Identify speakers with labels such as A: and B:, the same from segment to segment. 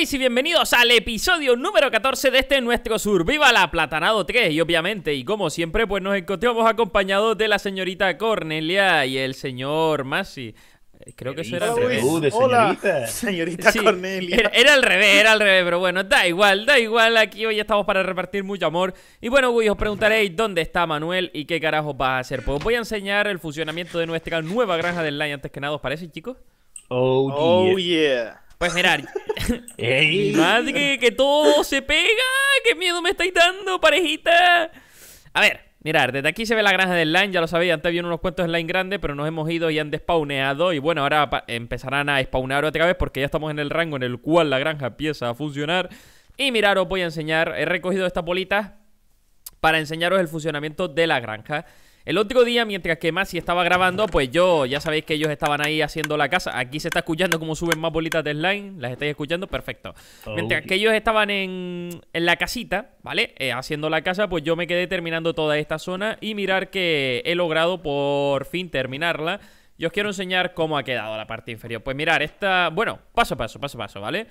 A: y bienvenidos al episodio número 14 de este nuestro Survival Aplatanado 3 Y obviamente, y como siempre, pues nos encontramos acompañados de la señorita Cornelia y el señor Masi Creo que eso era el revés. señorita.
B: señorita Cornelia. Era, al revés, era al
A: revés, pero bueno, da igual, da igual. Aquí hoy estamos para repartir mucho amor. Y bueno, hoy os preguntaréis dónde está Manuel y qué carajo va a hacer. Pues os voy a enseñar el funcionamiento de nuestra nueva granja del Line antes que nada, ¿os parece, chicos?
C: Oh, oh
A: yeah. Pues mirar, Más que, que todo se pega. ¡Qué miedo me estáis dando, parejita! A ver, mirar, desde aquí se ve la granja del line, ya lo sabéis, antes vienen unos cuantos line grande pero nos hemos ido y han despawneado y bueno, ahora empezarán a spawnar otra vez porque ya estamos en el rango en el cual la granja empieza a funcionar. Y mirar, os voy a enseñar, he recogido esta bolitas para enseñaros el funcionamiento de la granja. El otro día, mientras que Masi estaba grabando, pues yo, ya sabéis que ellos estaban ahí haciendo la casa. Aquí se está escuchando cómo suben más bolitas de slime. ¿Las estáis escuchando? Perfecto. mientras que ellos estaban en, la casita, ¿vale? Eh, haciendo la casa, pues yo me quedé terminando toda esta zona y mirar que he logrado por fin terminarla. yo os quiero enseñar cómo ha quedado la parte inferior. Pues mirar, esta... Bueno, paso a paso, paso a paso, ¿vale? vale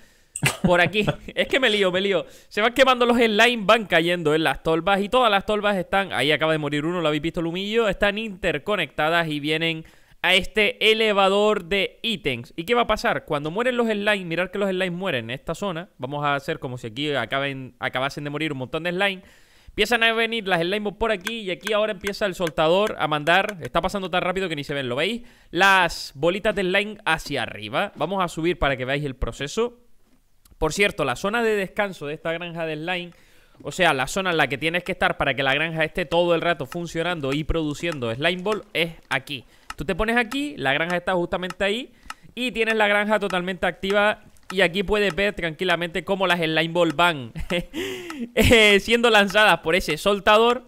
A: por aquí. es que me lío, me lío. Se van quemando los slime, van cayendo en ¿eh? las tolvas. Y todas las tolvas están. Ahí acaba de morir uno, lo habéis visto, Lumillo. Están interconectadas y vienen a este elevador de ítems. ¿Y qué va a pasar? Cuando mueren los slime, mirar que los slime mueren en esta zona. Vamos a hacer como si aquí acaben, acabasen de morir un montón de slime. Empiezan a venir las slime por aquí y aquí ahora empieza el soltador a mandar. Está pasando tan rápido que ni se ven, ¿lo veis? Las bolitas de slime hacia arriba. Vamos a subir para que veáis el proceso. Por cierto, la zona de descanso de esta granja de slime, o sea, la zona en la que tienes que estar para que la granja esté todo el rato funcionando y produciendo slime ball, es aquí. Tú te pones aquí, la granja está justamente ahí y tienes la granja totalmente activa y aquí puedes ver tranquilamente cómo las slime ball van eh, siendo lanzadas por ese soltador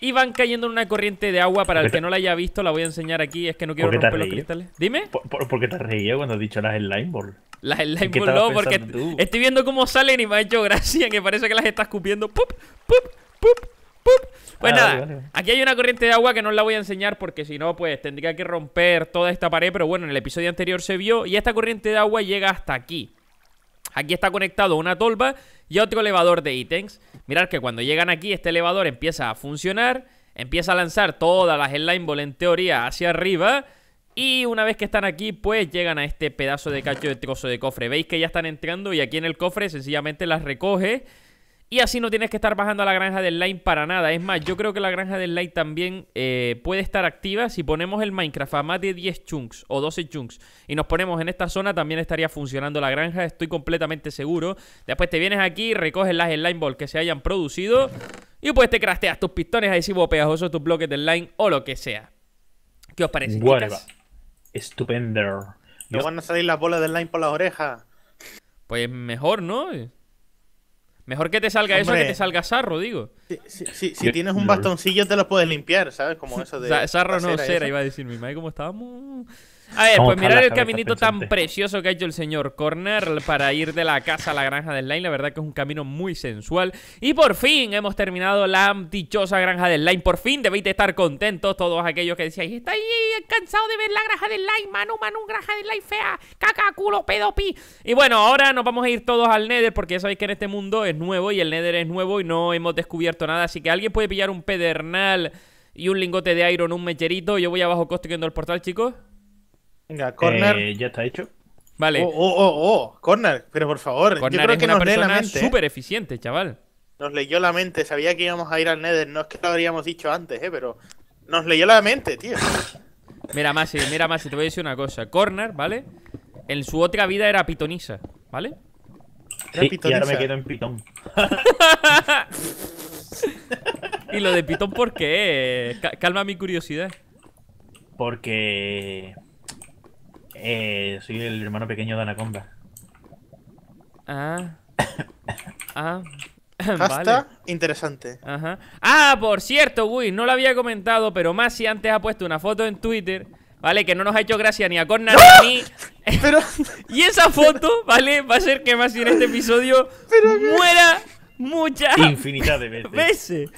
A: y van cayendo en una corriente de agua. Para el que no la haya visto, la voy a enseñar aquí. Es que no quiero romper los cristales.
C: Dime. ¿Por, qué te reído cuando has dicho las slime ball? Las slime ball no, porque
A: estoy viendo cómo salen y me ha hecho gracia que parece que las está escupiendo. ¡Pup! ¡Pup! ¡Pup! ¡Pup! Pues ah, nada, aquí hay una corriente de agua que no la voy a enseñar porque si no, pues tendría que romper toda esta pared. Pero bueno, en el episodio anterior se vio y esta corriente de agua llega hasta aquí. Aquí está conectado una tolva y otro elevador de ítems. Mirad que cuando llegan aquí, este elevador empieza a funcionar, empieza a lanzar todas las Slime Ball en teoría hacia arriba. Y una vez que están aquí, pues llegan a este pedazo de cacho de trozo de cofre. Veis que ya están entrando y aquí en el cofre sencillamente las recoge y así no tienes que estar bajando a la granja del line para nada. Es más, yo creo que la granja del line también eh, puede estar activa. Si ponemos el Minecraft a más de 10 chunks o 12 chunks y nos ponemos en esta zona, también estaría funcionando la granja. Estoy completamente seguro. Después te vienes aquí, recoges las line ball que se hayan producido y pues te crasteas tus pistones ahí si bopeajosos tus bloques del line o lo que sea. ¿Qué os parece? estupendo. No van a salir las bolas del line por las orejas. Pues mejor, ¿no? Mejor que te salga eso que te salga sarro, digo. Si,
B: tienes un bastoncillo te lo puedes limpiar, ¿sabes? Como eso de... sarro no, cera, iba
A: a decir mi madre, ¿cómo estábamos? A ver, pues mirar el caminito tan precioso que ha hecho el señor Corner para ir de la casa a la granja del Line. La verdad que es un camino muy sensual. Y por fin hemos terminado la dichosa granja del Line. Por fin debéis de estar contentos todos aquellos que decíais, estáis cansados de ver la granja del Line, mano una granja del Line fea, caca, culo, pedo, pi. Y bueno, ahora nos vamos a ir todos al Nether porque ya sabéis que en este mundo es nuevo y el Nether es nuevo y no hemos descubierto nada. Así que alguien puede pillar un pedernal y un lingote de iron, un mecherito. Yo voy abajo construyendo el portal, chicos.
B: Venga, eh, corner. ya está hecho. Vale. Oh, oh, oh, oh corner,
A: pero por favor. Corner yo creo es que una nos súper ¿eh? eficiente, chaval.
B: Nos leyó la mente, sabía que íbamos a ir al Nether. No es que lo habríamos dicho antes, eh, pero nos leyó la mente, tío.
A: mira, Masi, mira, Masi, te voy a decir una cosa. Corner, ¿vale? En su otra vida era pitonisa, ¿vale? Era y me quedo en pitón. ¿Y lo de pitón por qué? Calma mi curiosidad. Porque eh, soy el hermano pequeño de Anacomba. Ah. ah. Hasta
B: interesante.
A: Ajá. Ah, por cierto, Wii, no lo había comentado, pero Masi antes ha puesto una foto en Twitter, ¿vale? Que no nos ha hecho gracia ni a Corna ni ni Pero... y esa foto, ¿vale? Va a ser que Masi en este episodio muera muchas... Infinidad veces. veces.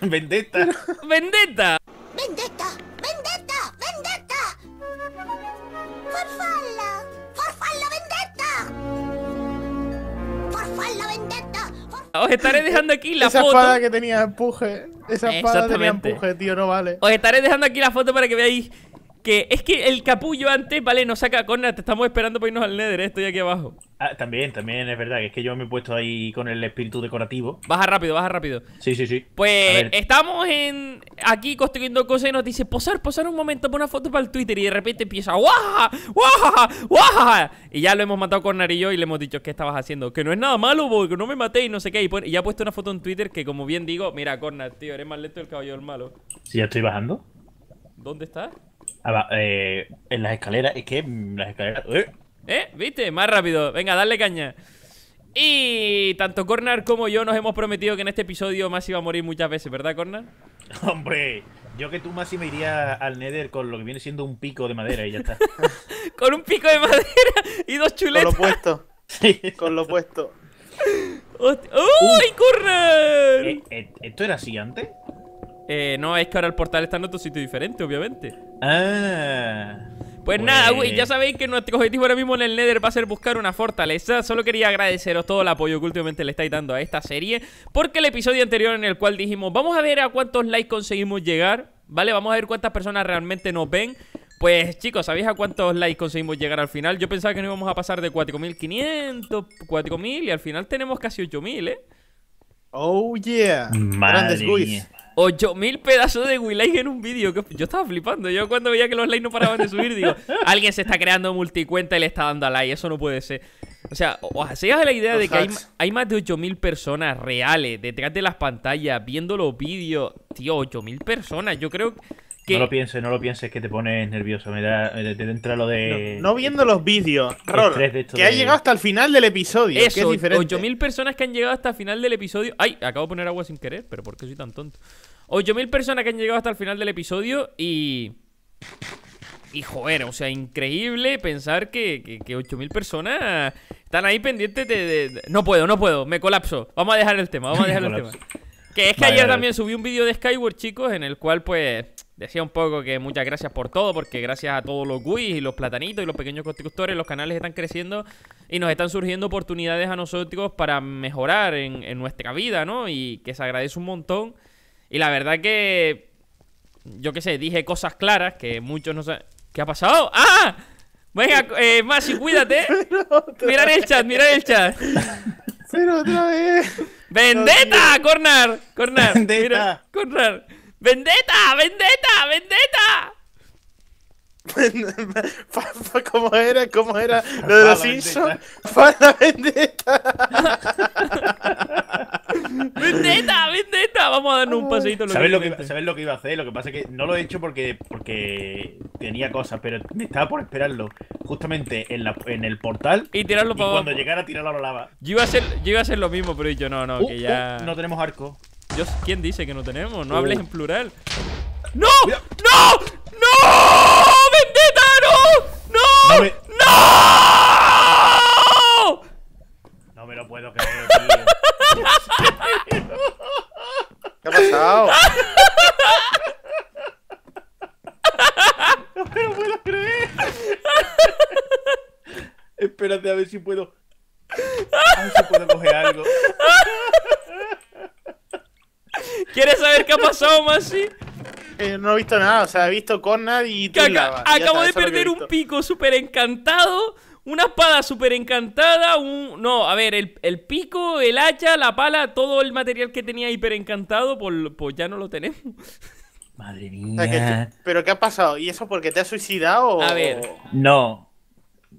A: Vendetta. Vendetta. Vendetta. Os estaré e-, dejando aquí la foto. Esa espada que
B: tenía empuje. Esa espada tenía empuje,
A: tío, no vale. Os estaré dejando aquí la foto para que veáis que es que el capullo antes, vale, nos saca Cornard, te estamos esperando para irnos al Nether, eh, estoy aquí abajo. Ah,
C: también, también es verdad, es que yo me he puesto ahí con el espíritu decorativo. Baja rápido, baja rápido. Sí, sí, sí.
A: Pues estamos en aquí construyendo cosas y nos dice, posar, posar un momento, pon una foto para el Twitter y de repente empieza, ¡guaja! ¡guaja! ¡guaja! Y ya lo hemos matado con y yo y le hemos dicho, ¿qué estabas haciendo? Que no es nada malo, porque no me maté y no sé qué. Y, ya ha puesto una foto en Twitter que como bien digo, mira, Cornard, tío, eres más lento el caballo malo.
C: Sí, ya estoy bajando.
A: ¿Dónde estás? eh, en las escaleras, es que mm, las escaleras. Eh. eh. ¿Viste? Más rápido. Venga, dale caña. Y tanto Cornar como yo nos hemos prometido que en este episodio más va a morir muchas veces, ¿verdad, Cornar?
C: Hombre, yo que tú más me iría al Nether con lo que viene siendo un pico de madera y ya está. con un pico de madera y dos chuletas. Con lo puesto. Sí.
B: Con lo puesto.
A: ¡Uy, uh. Cornar! ¿E esto era así antes? Eh, no, es que ahora el portal está en otro sitio diferente, obviamente. Ah. Pues nada, güey, ya pues. sabéis que nuestro objetivo ahora mismo en el Nether va a ser buscar una fortaleza. Solo quería agradeceros todo el apoyo que últimamente le estáis dando a esta serie. Porque el episodio anterior en el cual dijimos, vamos a ver a cuántos likes conseguimos llegar, ¿vale? Vamos a ver cuántas personas realmente nos ven. Pues chicos, ¿sabéis a cuántos likes conseguimos llegar al final? Yo pensaba que nos íbamos a pasar de 4.500, 4.000 y al final tenemos casi 8.000, ¿eh?
B: Oh, yeah. Madre Grandes
A: 8000 pedazos de like en un vídeo. Yo estaba flipando. Yo cuando veía que los likes no paraban de subir, digo, alguien se está creando multicuenta y le está dando a like. Eso no puede ser. O sea, os sea la idea de que hay, hay, más de 8000 personas reales detrás de las pantallas viendo los vídeos. Tío, 8000 personas. Yo creo que. No lo
C: pienses, no lo pienses, que te pones nervioso.
B: Me da, te entra lo de. No,
A: viendo los vídeos, Rol, que ha llegado hasta el final del
B: episodio. Eso, es 8.000
A: personas que han llegado hasta el final del episodio. Ay, acabo de poner agua sin querer, pero ¿por qué soy tan tonto? 8.000 personas que han llegado hasta el final del episodio y. Y joder, o sea, increíble pensar que, 8.000 personas están ahí pendientes de, No puedo, no puedo, me colapso. Vamos a dejar el tema, vamos a dejar el tema. Que es que ayer también subí un vídeo de Skyward, chicos, en el cual pues Decía un poco que muchas gracias por todo, porque gracias a todos los GUIs y los platanitos y los pequeños constructores, los canales están creciendo y nos están surgiendo oportunidades a nosotros para mejorar en, en nuestra vida, ¿no? Y que se agradece un montón. Y la verdad que, yo qué sé, dije cosas claras que muchos no saben. ¿Qué ha pasado? ¡Ah! Venga, eh, Masi, cuídate. mira el chat, mira el chat. Pero otra vez. ¡Vendetta! ¡Cornar! ¡Cornar! ¡Vendetta! ¡Vendetta!
B: ¡Vendetta! ¿Cómo era? ¿Cómo era? Lo de los Simpsons.
A: Vendetta! ¡Vendetta! ¡Vendetta! Vamos a darnos un paseito. ¿Sabes, lo que,
C: ¿Sabes lo que iba a hacer? Lo que pasa es que no lo he hecho porque, porque tenía cosas, pero estaba por esperarlo justamente en, la, en el portal. Y tirarlo cuando llegara, tirarlo a la lava.
A: Yo iba a hacer, lo mismo, pero he dicho, no, no, uh, que uh, ya. no tenemos arco. ¿quién dice que no tenemos? No hables uh. en plural. ¡No! ¡No! ¡No! ¡Vendetta! ¡No! ¡No! ¡No! Me... ¡No!
C: me lo puedo creer, tío.
B: ¿Qué ha pasado? no me lo puedo creer.
C: Espérate a ver si puedo.
B: A ver si puedo coger algo. ¿Quieres saber qué ha pasado, Masi? Eh, no he visto nada, o sea, he visto Conrad y tú Acabo de perder
A: un pico súper encantado, una espada súper encantada, un... No, a ver, el, pico, el hacha, la pala, todo el material que tenía hiper encantado, pues, ya no lo tenemos. Madre
B: mía. ¿Pero qué ha pasado? ¿Y eso porque te has
A: suicidado? A ver.
C: No.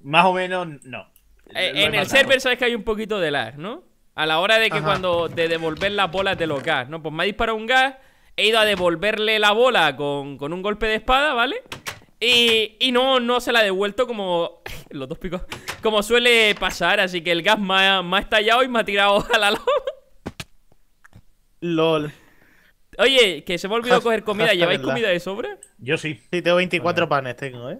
C: Más o menos, no.
A: Eh, en el server sabes que hay un poquito de lag, ¿no? A la hora de que cuando de devolver las bolas de los gas, ¿no? Pues me ha disparado un gas, he ido a devolverle la bola con, un golpe de espada, ¿vale? Y, no, no se la ha devuelto como. Los dos picos. Como suele pasar, así que el gas me ha, estallado y me ha tirado a la loma. LOL. Oye, que se me ha olvidado coger comida. ¿Lleváis comida de sobra?
B: Yo sí. Sí, tengo 24 panes, tengo,
A: ¿eh?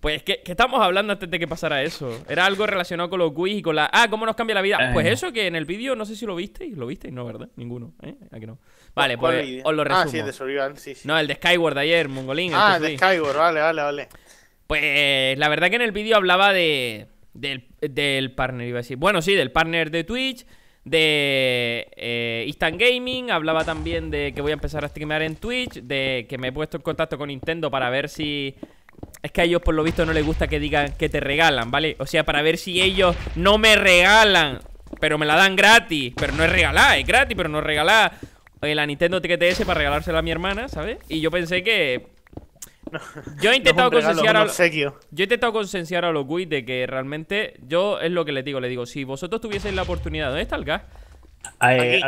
A: Pues, ¿qué, ¿qué estamos hablando antes de que pasara eso? Era algo relacionado con los quiz y con la... Ah, ¿cómo nos cambia la vida? Pues eso, que en el vídeo, no sé si lo visteis. ¿Lo visteis? No, ¿verdad? Ninguno, ¿eh? no? Vale, pues os lo resumo. Ah, sí, el de Survival, sí, sí. No, el de Skyward de ayer, Mongolín. Ah, el de
B: Skyward, vale, vale, vale.
A: Pues, la verdad que en el vídeo hablaba de... Del, del partner, iba a decir. Bueno, sí, del partner de Twitch de eh, Instant Gaming, hablaba también de que voy a empezar a streamear en Twitch, de que me he puesto en contacto con Nintendo para ver si es que a ellos por lo visto no les gusta que digan que te regalan, ¿vale? O sea, para ver si ellos no me regalan Pero me la dan gratis Pero no es regalada, es gratis, pero no es regalar eh, La Nintendo TKTS para regalársela a mi hermana, ¿sabes? Y yo pensé que... yo he intentado Yo he intentado concienciar a los Wii de que realmente Yo es lo que les digo, le digo Si vosotros tuvieseis la oportunidad ¿Dónde está el gas? Aquí,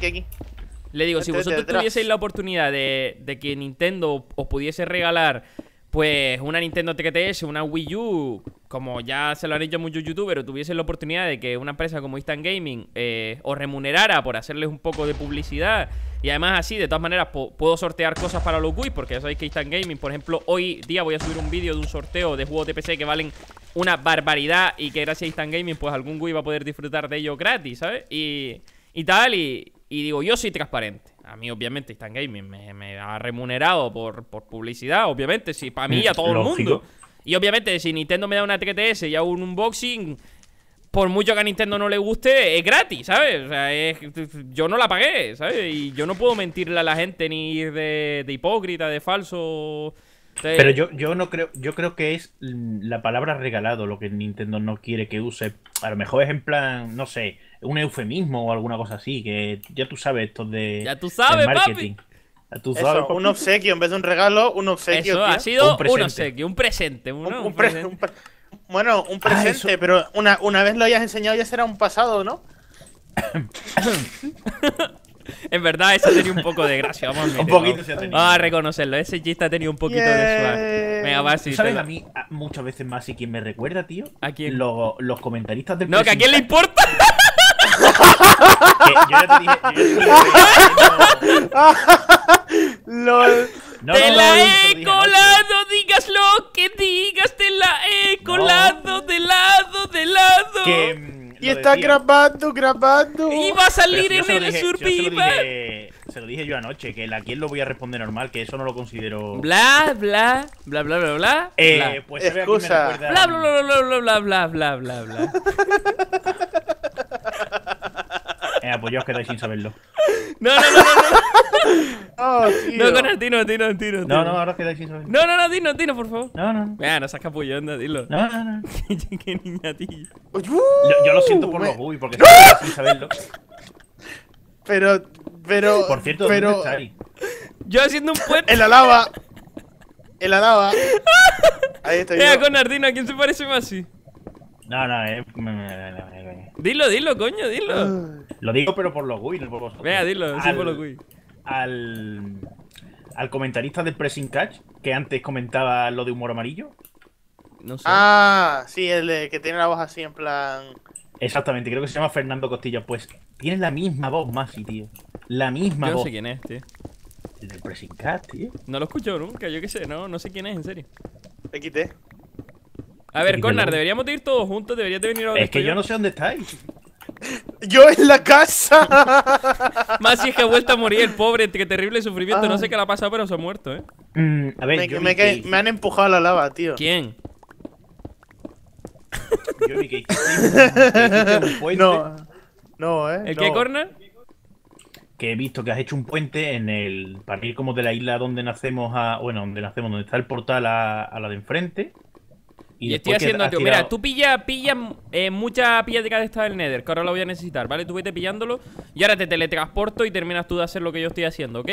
A: aquí, Le digo, si este vosotros tuvieseis la oportunidad de, de que Nintendo os pudiese regalar pues una Nintendo TKTS, una Wii U, como ya se lo han dicho muchos youtubers, tuviese la oportunidad de que una empresa como Instant Gaming eh, os remunerara por hacerles un poco de publicidad. Y además así, de todas maneras, puedo sortear cosas para los Wii, porque ya sabéis que Instant Gaming, por ejemplo, hoy día voy a subir un vídeo de un sorteo de juegos de PC que valen una barbaridad y que gracias a Instant Gaming, pues algún Wii va a poder disfrutar de ello gratis, ¿sabes? Y, tal, y digo, yo soy transparente a mí obviamente Instant Gaming me, me ha remunerado por, publicidad, obviamente, si para mí y a todo el mundo. Y obviamente si Nintendo me da una 3 y hago un unboxing, por mucho que a Nintendo no le guste, es gratis, ¿sabes? O sea, yo no la pagué, ¿sabes? Y yo no puedo mentirle a la gente ni ir de, hipócrita, de falso. Pero yo,
C: yo no creo, yo creo que es la palabra regalado lo que Nintendo no quiere que use. A lo mejor es en plan, no sé, un eufemismo o alguna cosa así, que ya tú sabes esto de, ya tú sabes, marketing.
A: un obsequio,
B: en vez de un regalo, un obsequio. Eso ha sido un, obsequio, un presente. bueno, un ah, presente, pero una, vez lo hayas enseñado ya será un pasado, ¿no?
A: en verdad, eso tenido un poco de gracia. Vamos a, un reconocerlo. Ese chiste ha tenido un poquito de suave. va, ¿Sabes a mí muchas veces más y
C: quien me recuerda, tío? ¿A quién? Los, comentaristas del No, que a quién le importa
A: te te la he colado, digas lo que digas, te la he colado de lado, de lado.
B: Mm, y está grabando, grabando.
A: Y va a salir en el
C: Se lo, dije, yo anoche, que la quien lo voy a responder normal, que eso no lo considero. Bla, bla, bla, bla, bla, bla. Eh, pues Excusa. Bla, bla, bla,
A: bla, bla, bla, bla, bla, bla. Eh, pues yo os quedáis sin saberlo. No, no, no, no. No, oh, no con Artino, tino, tino, No, no, ahora os quedáis sin saberlo. No, no, no, tino, tino, por favor. No, no. ya no seas capullo, dilo. No, no, no. Qué niña yo,
B: yo, lo siento uh, por los bui, porque
A: no. ¡Ah! sin saberlo.
B: Pero, pero. Por cierto, pero. está Yo haciendo un
A: puente. En la lava. En la lava. Ahí estoy. Eh, con Artino, ¿a quién se parece más sí no, no, eh. Dilo, dilo, coño, dilo. Ah.
C: Lo digo, pero por los GUI, no por vosotros. Vea, dilo, al, sí, por los Al, al comentarista del Pressing Catch, que antes comentaba lo de humor amarillo. No sé.
B: Ah, sí, el que tiene la voz así en plan.
C: Exactamente, creo que se llama Fernando Costilla. Pues tiene la misma voz, Masi, tío. La misma voz. Yo no sé
A: quién es, tío. El
C: del Pressing Catch,
A: tío. No lo escucho nunca, yo qué sé, no, no sé quién es, en serio. Te quité. A ver, Connor, deberíamos de ir todos juntos, deberías de venir a Es que yo no
B: sé dónde estáis. Yo en la casa.
A: Más si es que ha vuelto a morir el pobre, qué terrible sufrimiento. No sé qué le ha pasado, pero se ha muerto, eh.
B: Mm, a ver, me, han empujado a la lava, tío. ¿Quién? Yo No, no, eh. ¿El qué, Corner?
C: Que he visto que has hecho un puente en el. Para ir como de la isla donde nacemos a. Bueno, donde nacemos, donde está el portal a la de enfrente.
A: Y, estoy haciendo, a mira, tú pilla, pilla eh, mucha piedra de esta del Nether, que ahora la voy a necesitar, ¿vale? Tú vete pillándolo y ahora te teletransporto y terminas tú de hacer lo que yo estoy haciendo, ¿ok?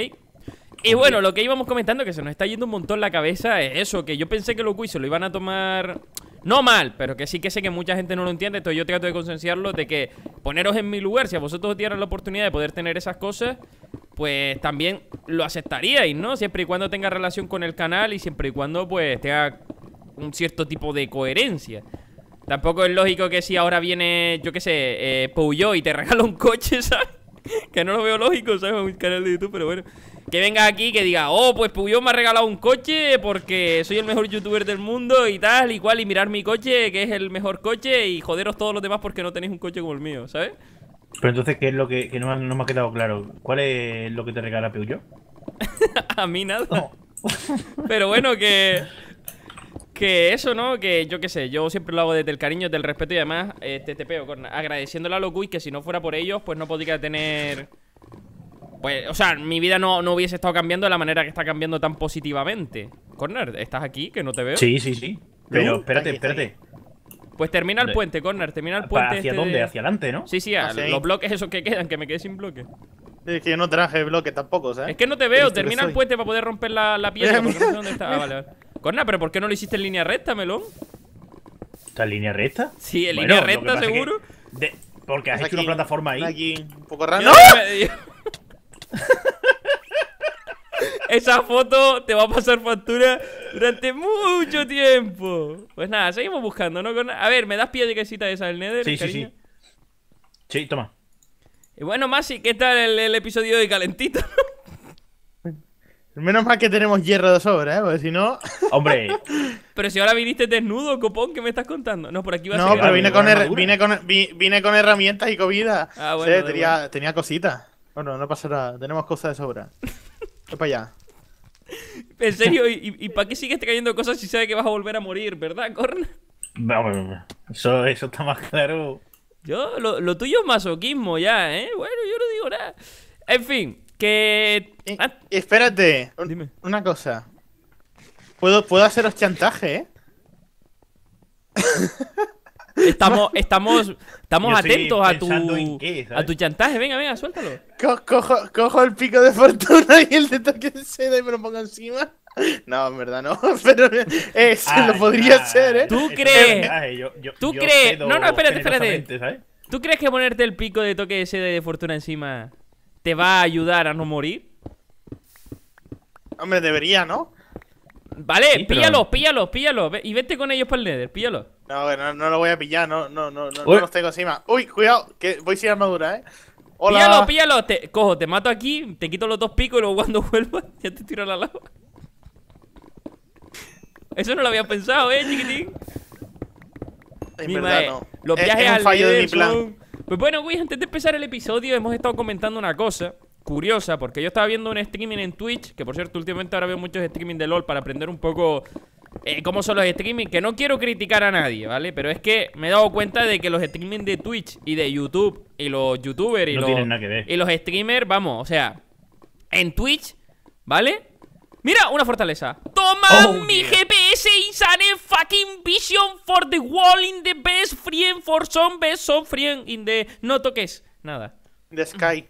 A: Y bueno, lo que íbamos comentando, que se nos está yendo un montón la cabeza, es eso, que yo pensé que lo quiz lo iban a tomar... No mal, pero que sí que sé que mucha gente no lo entiende, entonces yo trato de concienciarlo de que poneros en mi lugar, si a vosotros os dieran la oportunidad de poder tener esas cosas, pues también lo aceptaríais, ¿no? Siempre y cuando tenga relación con el canal y siempre y cuando pues tenga un cierto tipo de coherencia. Tampoco es lógico que si ahora viene, yo qué sé, eh, y te regala un coche, ¿sabes? que no lo veo lógico, ¿sabes? mi canal de YouTube, pero bueno. Que venga aquí y que diga, oh, pues Puyo me ha regalado un coche porque soy el mejor youtuber del mundo y tal y cual. Y mirar mi coche, que es el mejor coche, y joderos todos los demás porque no tenéis un coche como el mío, ¿sabes?
B: Pero
C: entonces, ¿qué es lo que, que no, me ha quedado claro? ¿Cuál es lo que te regala Puyo?
A: A mí nada. pero bueno, que que eso, ¿no? Que yo qué sé, yo siempre lo hago desde el cariño, desde el respeto y además, este te peo, Corner agradeciéndole a y que si no fuera por ellos, pues no podría tener. Pues, o sea, mi vida no, hubiese estado cambiando de la manera que está cambiando tan positivamente. Corner, ¿estás aquí? Que no te veo. Sí, sí, sí. Pero espérate, espérate. Pues termina el puente, Corner, termina el ah, puente. ¿Hacia este dónde? Hacia adelante, ¿no? Sí, sí, los bloques esos que quedan, que me quedé sin bloque.
B: Es que no traje bloque tampoco, ¿sabes? Es que no te veo, termina el
A: puente para poder romper la, la porque no sé dónde está. Ah, vale, vale. Corna, pero ¿por qué no lo hiciste en línea recta, Melón?
C: ¿Está en línea recta?
A: Sí, en línea recta, seguro. porque has hecho una plataforma ahí. un poco raro. ¡No! Esa foto te va a pasar factura durante mucho tiempo. Pues nada, seguimos buscando, ¿no? Corna? A ver, ¿me das pie de quesita esa del Nether? Sí, sí, sí. Sí, toma. Y bueno, Masi, ¿qué tal el, episodio de calentito?
B: Menos mal que tenemos hierro de sobra, ¿eh? Porque si no.
A: Hombre. pero si ahora viniste desnudo, copón, ¿qué me estás contando? No, por aquí va no, a ser. No, pero vine con, con, herramientas y comida. Ah, bueno. Sí,
B: tenía, cositas. Bueno, no pasa nada. Tenemos cosas de sobra. Voy para allá.
A: En serio, ¿y, y para qué sigues cayendo cosas si sabes que vas a volver a morir, verdad, Corna?
C: No, eso, eso está más claro.
A: Yo, lo, lo tuyo es masoquismo ya, ¿eh? Bueno, yo no digo nada. En fin, que. Eh, ah. espérate, Dime.
B: una cosa. Puedo, puedo haceros chantaje, ¿eh?
A: Estamos, estamos, estamos atentos a tu, a tu chantaje. Venga, venga, suéltalo.
B: cojo, cojo, el pico de fortuna y el de toque de seda y me lo pongo encima. No, en verdad no, pero eh, se lo ah, podría hacer, ¿eh? ¿Tú crees? ¿Tú crees? No, no, espérate, espérate.
A: ¿Tú crees que ponerte el pico de toque de seda y de fortuna encima te va a ayudar a no morir.
B: Hombre, debería, ¿no?
A: Vale, píllalo, píllalo, pero... Y vete con ellos para el Nether, píllalo.
B: No, no, no lo voy a pillar, no, no, no, no, los tengo encima. Uy, cuidado, que voy sin armadura, eh.
A: Píllalo, píllalo, cojo, te mato aquí, te quito los dos picos y luego cuando vuelvas ya te tiro a la lava. Eso no lo había pensado, eh, chiquitín. En verdad, no. Los viajes es, un al pues bueno, güey, antes de empezar el episodio hemos estado comentando una cosa curiosa, porque yo estaba viendo un streaming en Twitch, que por cierto últimamente ahora veo muchos streaming de LOL para aprender un poco eh, cómo son los streaming, que no quiero criticar a nadie, ¿vale? Pero es que me he dado cuenta de que los streaming de Twitch y de YouTube y los youtubers y, los, y los streamers, vamos, o sea, en Twitch, ¿vale? Mira, una fortaleza Toma oh, mi GPS Insane fucking vision For the wall in the best friend For some best some friend In the... No toques nada The sky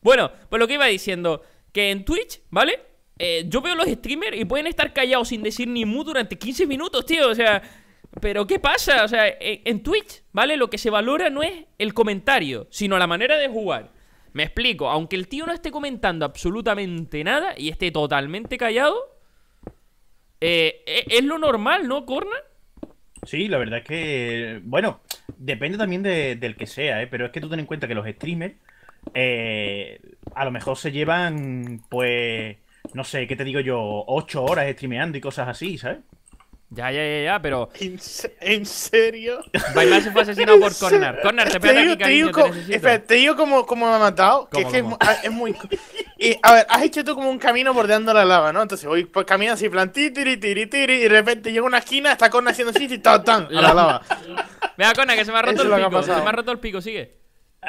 A: Bueno, pues lo que iba diciendo Que en Twitch, ¿vale? Eh, yo veo los streamers y pueden estar callados sin decir ni mu durante 15 minutos, tío. O sea, pero ¿qué pasa? O sea, e, en Twitch, ¿vale? Lo que se valora no es el comentario, sino la manera de jugar. Me explico, aunque el tío no esté comentando absolutamente nada y esté totalmente callado, eh, eh, es lo normal, ¿no, Corna? Sí, la
C: verdad es que, bueno, depende también de, del que sea, ¿eh? pero es que tú ten en cuenta que los streamers eh, a lo mejor se llevan, pues, no sé, ¿qué te digo yo? Ocho horas streameando y cosas así, ¿sabes? Ya, ya, ya, ya, pero. ¿En,
B: serio?
A: se fue asesinado por Corner. Corner, te pega aquí, cariño, te
B: Espera, te digo cómo, me ha matado. Que es que es ah, muy. Y, a ver, has hecho tú como un camino bordeando la lava, ¿no? Entonces voy pues, caminando así, plan tiri, tiri, tiri, y de repente llega una esquina, está Corner haciendo así, y tan, tan, a la lava.
A: Mira, Corner, que se me ha roto el pico. Se me ha roto el pico, sigue.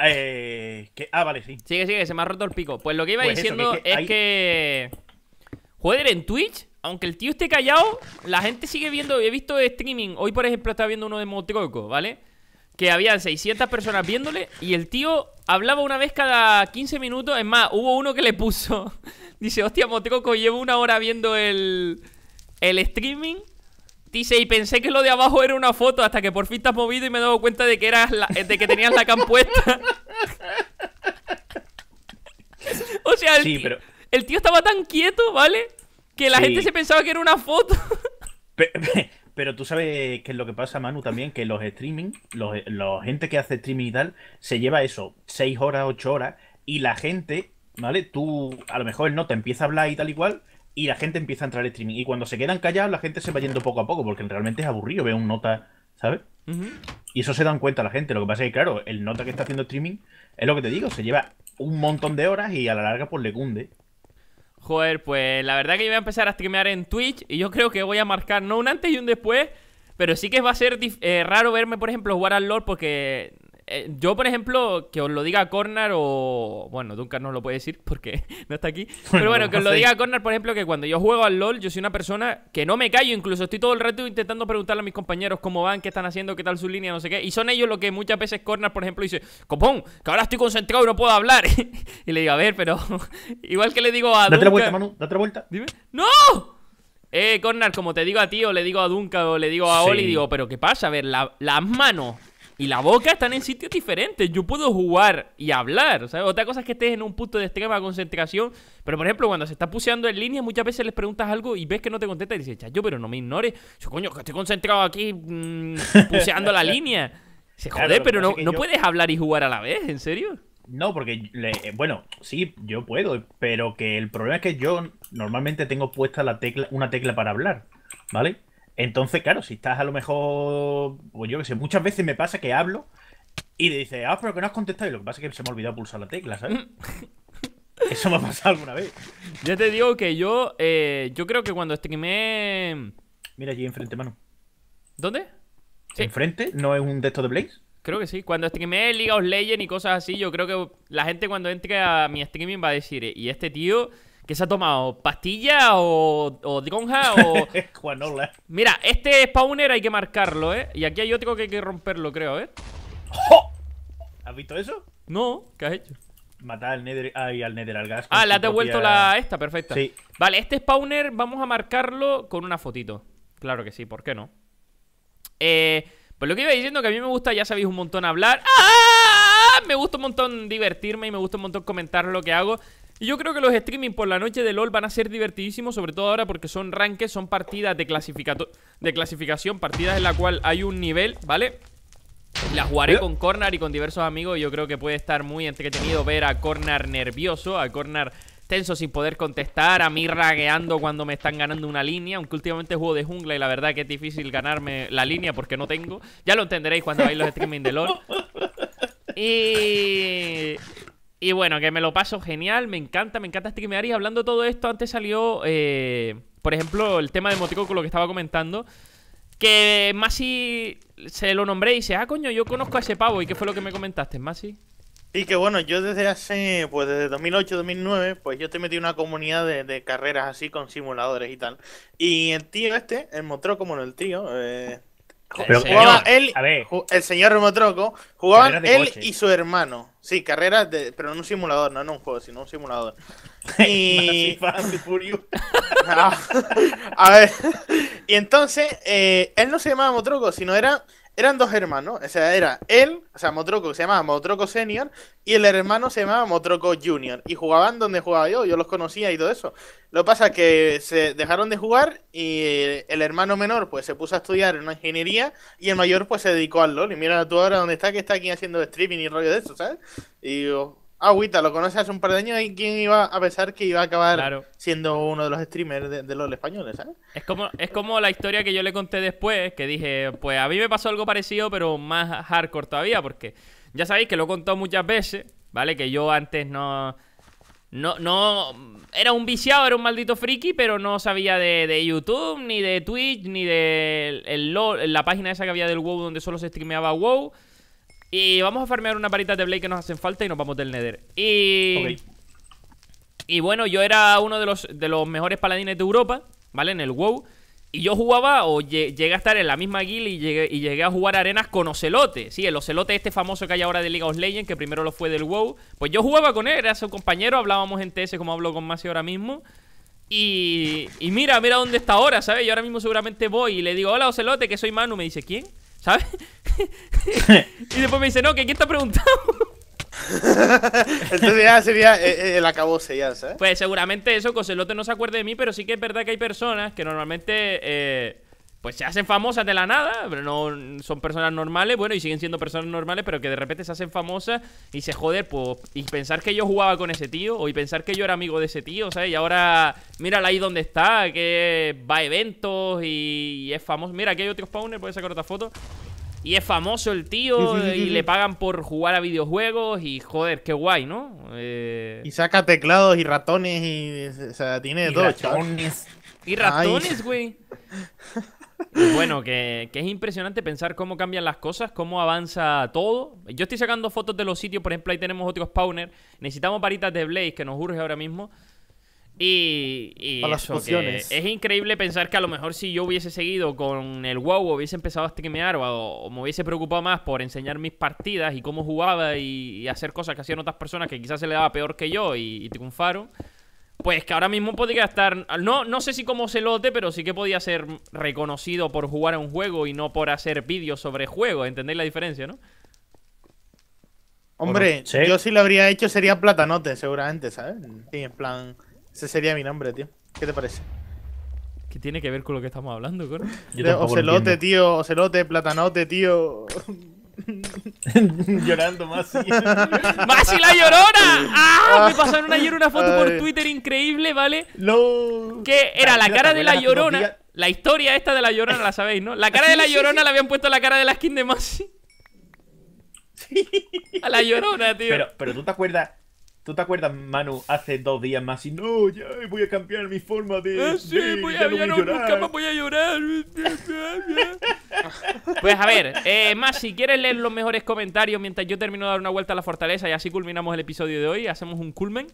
A: Eh, ah, vale, sí. Sigue, sigue, se me ha roto el pico. Pues lo que iba pues diciendo es, que, que. Joder, en Twitch aunque el tío esté callado, la gente sigue viendo. He visto streaming. Hoy, por ejemplo, estaba viendo uno de Motroco, ¿vale? Que había 600 personas viéndole y el tío hablaba una vez cada 15 minutos. Es más, hubo uno que le puso. Dice, hostia, Motroco, llevo una hora viendo el, streaming. Dice, y pensé que lo de abajo era una foto hasta que por fin te has movido y me he dado cuenta de que, eras de que tenías la cam puesta. o sea, el tío estaba tan quieto, ¿vale? Que la gente se pensaba que era una foto.
C: Pero, tú sabes que es lo que pasa, Manu, también, que los streaming, los, gente que hace streaming y tal, se lleva eso, seis horas, ocho horas, y la gente, ¿vale? Tú, a lo mejor el no te empieza a hablar y tal y cual, y la gente empieza a entrar al streaming. Y cuando se quedan callados, la gente se va yendo poco a poco, porque realmente es aburrido ver un nota, ¿sabes? Y eso se dan cuenta la gente. Lo que pasa es que, claro, el nota que está haciendo streaming, es lo que te digo, se lleva un montón de horas y a la larga pues le cunde.
A: Joder, pues la verdad que yo voy a empezar a streamear en Twitch y yo creo que voy a marcar no un antes y un después, pero sí que va a ser eh, raro verme, por ejemplo, jugar al LoL porque eh, yo, por ejemplo, que os lo diga Cornar o. Bueno, Duncan no lo puede decir porque no está aquí. Pero bueno, que os lo diga Cornar, por ejemplo, que cuando yo juego al LOL, yo soy una persona que no me callo. Incluso estoy todo el rato intentando preguntarle a mis compañeros cómo van, qué están haciendo, qué tal su línea, no sé qué. Y son ellos los que muchas veces Cornar, por ejemplo, dice: Copón, que ahora estoy concentrado y no puedo hablar. y le digo, a ver, pero. Igual que le digo a. Date la vuelta, Manu, date la vuelta. Dime. ¡No! Eh, Cornar, como te digo a ti, o le digo a Duncan, o le digo a Oli, digo, pero ¿qué pasa? A ver, las manos y la boca están en sitios diferentes. Yo puedo jugar y hablar. ¿sabes? Otra cosa es que estés en un punto de extrema concentración. Pero, por ejemplo, cuando se está puseando en línea, muchas veces les preguntas algo y ves que no te contesta y dices, chacho, pero no me ignores. Yo, coño, que estoy concentrado aquí mm, puseando la línea. Se jode, pero no, puedes hablar y jugar a la vez, ¿en serio? No,
C: porque, eh, bueno, sí, yo puedo, pero que el problema es que yo normalmente tengo puesta la tecla, una tecla para hablar, ¿vale? Entonces, claro, si estás a lo mejor, pues yo qué sé, muchas veces me pasa que hablo y te dices, ah, pero que no has contestado. Y lo que pasa es que se me ha olvidado pulsar
A: la tecla, ¿sabes? Eso me ha pasado alguna vez. Ya te digo que yo, eh, yo creo que cuando streamé. Mira allí enfrente, mano. ¿Dónde? ¿Enfrente? ¿No es un texto de Blaze? Creo que sí. Cuando streamé League of Legends y cosas así, yo creo que la gente cuando entre a mi streaming va a decir, eh, ¿y este tío? ¿Qué se ha tomado? ¿Pastilla o, o conja o...? Juanola. Mira, este spawner hay que marcarlo, ¿eh? Y aquí hay otro que hay que romperlo, creo, ¿eh? ¡Jo! ¡Oh! ¿Has visto eso? No, ¿qué has hecho? Matar al Nether, ay, al Nether, al gas. Ah, le has devuelto la esta, perfecta. Sí. Vale, este spawner vamos a marcarlo con una fotito. Claro que sí, ¿por qué no? Eh, pues lo que iba diciendo que a mí me gusta, ya sabéis, un montón hablar. ¡Ah! Me gusta un montón divertirme y me gusta un montón comentar lo que hago. Y yo creo que los streamings por la noche de LOL van a ser divertidísimos, sobre todo ahora porque son ranques, son partidas de, de clasificación, partidas en la cual hay un nivel, ¿vale? La jugaré con Corner y con diversos amigos yo creo que puede estar muy entretenido ver a Corner nervioso, a Corner tenso sin poder contestar, a mí ragueando cuando me están ganando una línea, aunque últimamente juego de jungla y la verdad que es difícil ganarme la línea porque no tengo. Ya lo entenderéis cuando veáis los streamings de LOL. Y... Y bueno, que me lo paso genial, me encanta, me encanta este que me haría. Hablando de todo esto, antes salió, eh, por ejemplo, el tema de Motico con lo que estaba comentando. Que Masi se lo nombré y dice, ah, coño, yo conozco a ese pavo. ¿Y qué fue lo que me comentaste, Masi? Y que bueno, yo desde
B: hace, pues desde 2008-2009, pues yo te metí en una comunidad de, carreras así con simuladores y tal. Y el tío este, el como no el tío, eh, el señor Motroco jugaban él y su hermano. Sí, carreras, de, pero en un simulador, no en un juego, sino un simulador. Y... a ver, y entonces, eh, él no se llamaba Motroco, sino era eran dos hermanos, o sea, era él, o sea, Motroco se llamaba Motroco Senior y el hermano se llamaba Motroco Junior. Y jugaban donde jugaba yo, yo los conocía y todo eso. Lo que pasa es que se dejaron de jugar y el hermano menor pues se puso a estudiar en una ingeniería y el mayor pues se dedicó al LOL. Y mira tú ahora dónde está, que está aquí haciendo streaming y rollo de eso, ¿sabes? Y digo, oh, Agüita, lo conoces hace un par de años y quién iba a pensar que iba a acabar siendo uno de los streamers de, los españoles, ¿sabes?
A: Es como, es como la historia que yo le conté después, que dije, pues a mí me pasó algo parecido, pero más hardcore todavía, porque ya sabéis que lo he contado muchas veces, ¿vale? Que yo antes no. No, no. Era un viciado, era un maldito friki, pero no sabía de, de YouTube, ni de Twitch, ni de el, la página esa que había del WoW donde solo se streameaba WoW. Y vamos a farmear una parita de Blade que nos hacen falta y nos vamos del Nether. Y. Y bueno, yo era uno de los, de los mejores paladines de Europa, ¿vale? En el WoW. Y yo jugaba, o llegué a estar en la misma guild y llegué, a jugar arenas con Ocelote. Sí, el Ocelote este famoso que hay ahora de League of Legends, que primero lo fue del WoW. Pues yo jugaba con él, era su compañero, hablábamos en TS como hablo con Masi ahora mismo. Y, y mira, mira dónde está ahora, ¿sabes? Yo ahora mismo seguramente voy y le digo, hola Ocelote, que soy Manu. Me dice, ¿quién? ¿Sabes? y después me dice, no, que quién está preguntado.
B: Entonces ya sería eh, eh, el acabose ya,
A: ¿sabes? Pues seguramente eso, Coselote no se acuerde de mí, pero sí que es verdad que hay personas que normalmente eh, pues se hacen famosas de la nada, pero no son personas normales, bueno, y siguen siendo personas normales, pero que de repente se hacen famosas y se joder, pues, y pensar que yo jugaba con ese tío, o y pensar que yo era amigo de ese tío, ¿sabes? Y ahora, mírala ahí donde está, que va a eventos y, es famoso. Mira, aquí hay otro spawner, voy sacar otra foto. Y es famoso el tío y le pagan por jugar a videojuegos y joder, qué guay, ¿no? Eh, y
B: saca teclados y ratones y... O sea, tiene dos, ratones. Y ratones,
A: güey. Bueno, que, es impresionante pensar cómo cambian las cosas, cómo avanza todo. Yo estoy sacando fotos de los sitios, por ejemplo, ahí tenemos otro spawner. Necesitamos varitas de Blaze, que nos urge ahora mismo. Y, es increíble pensar que a lo mejor si yo hubiese seguido con el WoW, hubiese empezado a streamear o, o me hubiese preocupado más por enseñar mis partidas y cómo jugaba y, hacer cosas que hacían otras personas que quizás se le daba peor que yo y, y triunfaron, pues que ahora mismo podría estar. No, no sé si como celote, pero sí que podía ser reconocido por jugar a un juego y no por hacer vídeos sobre juegos. ¿Entendéis la diferencia, no?
B: Hombre, ¿Sí? yo si lo habría hecho sería Platanote, seguramente, ¿sabes? Sí, en plan. Ese sería mi nombre, tío. ¿Qué te parece?
A: ¿Qué tiene que ver con lo que estamos hablando, Coro?
B: Ocelote, tío, Ocelote, Platanote,
A: tío. Llorando más. ¡Masi la llorona! ¡Ah! Me pasaron ayer una foto por Twitter increíble, ¿vale? Que era la cara de la llorona. La historia esta de la llorona la sabéis, ¿no? La cara de la llorona la habían puesto la cara de la skin de Masi. A la llorona, tío.
C: pero tú te acuerdas. ¿Tú te acuerdas, Manu, hace dos días más y no, oh, ya voy a cambiar mi forma de. Eh, sí, voy, a, llorar.
A: pues a ver, eh, más, si quieres leer los mejores comentarios mientras yo termino de dar una vuelta a la fortaleza y así culminamos el episodio de hoy, hacemos un culmen.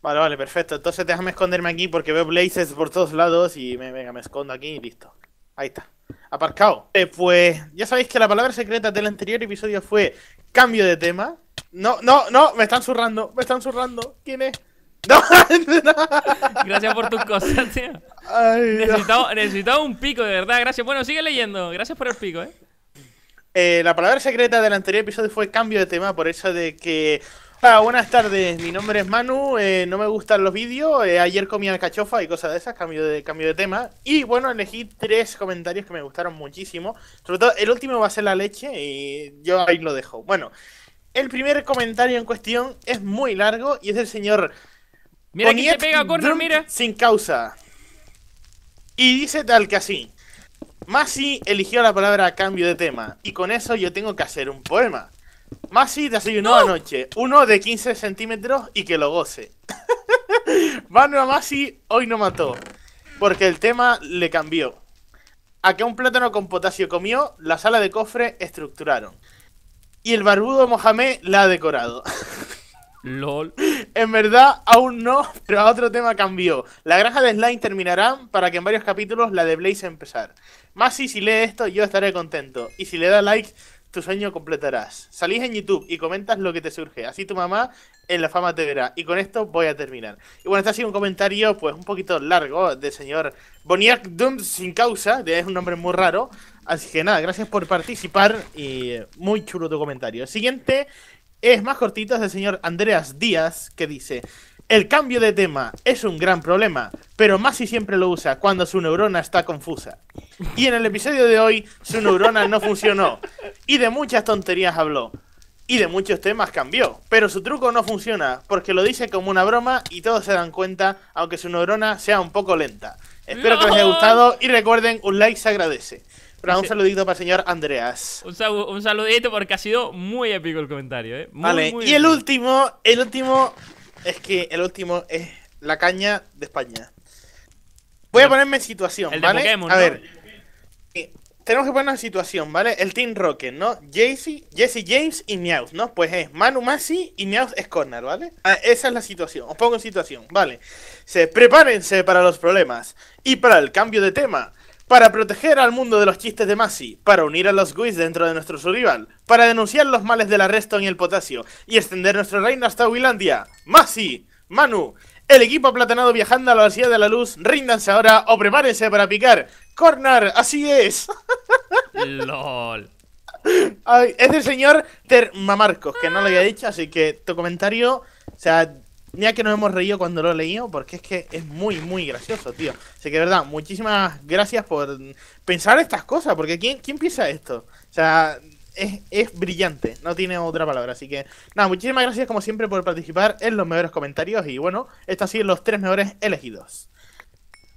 B: Vale, vale, perfecto. Entonces déjame esconderme aquí porque veo blazes por todos lados y me, venga, me escondo aquí y listo. Ahí está. Aparcado. Eh, pues ya sabéis que la palabra secreta del anterior episodio fue cambio de tema. No, no, no, me están zurrando, me están zurrando. ¿Quién es? No, Gracias por tus cosas,
A: tío. un pico, de verdad. Gracias. Bueno, sigue leyendo. Gracias por el pico, ¿eh?
B: ¿eh? La palabra secreta del anterior episodio fue cambio de tema, por eso de que. Ah, buenas tardes, mi nombre es Manu, eh, no me gustan los vídeos, eh, ayer comí alcachofa y cosas de esas, cambio de, cambio de tema. Y bueno, elegí tres comentarios que me gustaron muchísimo. Sobre todo, el último va a ser la leche y yo ahí lo dejo. Bueno, el primer comentario en cuestión es muy largo y es del señor.
A: Mira aquí pega
B: mira. Sin causa. Y dice tal que así. Masi eligió la palabra cambio de tema, y con eso yo tengo que hacer un poema. Masi desayunó anoche, uno de 15 centímetros y que lo goce. Mano Masi hoy no mató, porque el tema le cambió. A que un plátano con potasio comió, la sala de cofre estructuraron y el barbudo Mohamed la ha decorado. LOL. En verdad, aún no, pero a otro tema cambió. La granja de Slime terminará para que en varios capítulos la de Blaze empezar. Más si, si lee esto, yo estaré contento. Y si le da like, tu sueño completarás. Salís en YouTube y comentas lo que te surge. Así tu mamá en la fama te verá. Y con esto voy a terminar. Y bueno, este ha sido un comentario pues un poquito largo del señor Boniac Dum sin causa, es un nombre muy raro. Así que nada, gracias por participar y muy chulo tu comentario. siguiente es más cortito, es del señor Andreas Díaz que dice... El cambio de tema es un gran problema, pero más y siempre lo usa cuando su neurona está confusa. Y en el episodio de hoy, su neurona no funcionó y de muchas tonterías habló y de muchos temas cambió. Pero su truco no funciona, porque lo dice como una broma y todos se dan cuenta, aunque su neurona sea un poco lenta.
A: Espero que les haya gustado
B: y recuerden, un like se agradece. un saludito para el señor
A: Andreas. Un, saludito porque ha sido muy épico el comentario, ¿eh? vale, y
B: el último, el último, es que el último es la caña de España. Voy a ponerme en situación, ¿vale? a ver tenemos que poner una situación, ¿vale? El Team Rocket, ¿no? Jesse, Jesse James y Meowth, ¿no? Pues es Manu Masi y Meowth es Corner, ¿vale? Ah, esa es la situación. Os pongo en situación, ¿vale? Se, prepárense para los problemas y para el cambio de tema. Para proteger al mundo de los chistes de Masi, para unir a los Guis dentro de nuestro survival para denunciar los males del arresto en el potasio y extender nuestro reino hasta Wilandia. Masi, Manu, el equipo aplatanado viajando a la vacía de la luz, ríndanse ahora o prepárense para picar. Corner, así es.
A: LOL.
B: es del señor Termamarcos, que no lo había dicho, así que tu comentario, o sea, ya que nos hemos reído cuando lo he leído, porque es que es muy, muy gracioso, tío. Así que, verdad, muchísimas gracias por pensar estas cosas, porque ¿quién, quién piensa esto? O sea, es, brillante, no tiene otra palabra. Así que, nada, muchísimas gracias como siempre por participar en los mejores comentarios. Y bueno, estos han sido los tres mejores elegidos.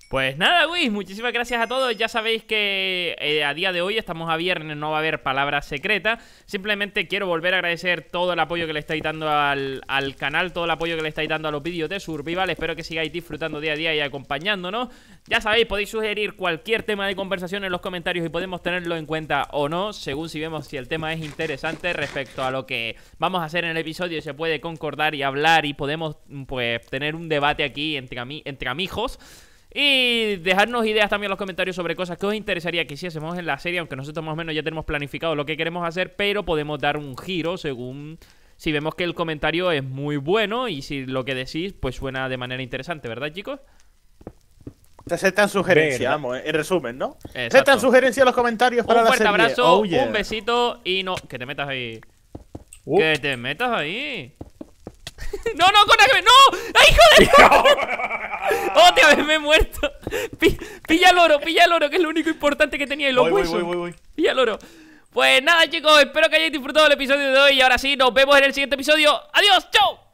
A: Pues nada, wish muchísimas gracias a todos. Ya sabéis que eh, a día de hoy estamos a viernes, no va a haber palabra secreta. Simplemente quiero volver a agradecer todo el apoyo que le estáis dando al, canal, todo el apoyo que le estáis dando a los vídeos de Survival. Espero que sigáis disfrutando día a día y acompañándonos. Ya sabéis, podéis sugerir cualquier tema de conversación en los comentarios y podemos tenerlo en cuenta o no, según si vemos si el tema es interesante respecto a lo que vamos a hacer en el episodio. Se puede concordar y hablar y podemos mm, pues tener un debate aquí entre, entre amigos. Y dejarnos ideas también en los comentarios sobre cosas que os interesaría que hiciésemos en la serie, aunque nosotros más o menos ya tenemos planificado lo que queremos hacer, pero podemos dar un giro según si vemos que el comentario es muy bueno y si lo que decís pues suena de manera interesante, ¿verdad chicos?
B: Te aceptan sugerencias, vamos,
A: en resumen, ¿no? Te Aceptan
B: sugerencias en los comentarios para la serie. Oh, un fuerte abrazo, un
A: besito y no... Que te metas ahí. Uh. Que te metas ahí. ¡No, no, con ¡No! ¡Ay, hijo de... ¡Otra vez me he muerto! pilla el oro, pilla el oro, que es lo único importante que tenía. el los voy, Voy, voy, Pilla el oro. Pues nada, chicos, espero que hayáis disfrutado el episodio de hoy. Y ahora sí, nos vemos en el siguiente episodio. ¡Adiós! ¡Chao!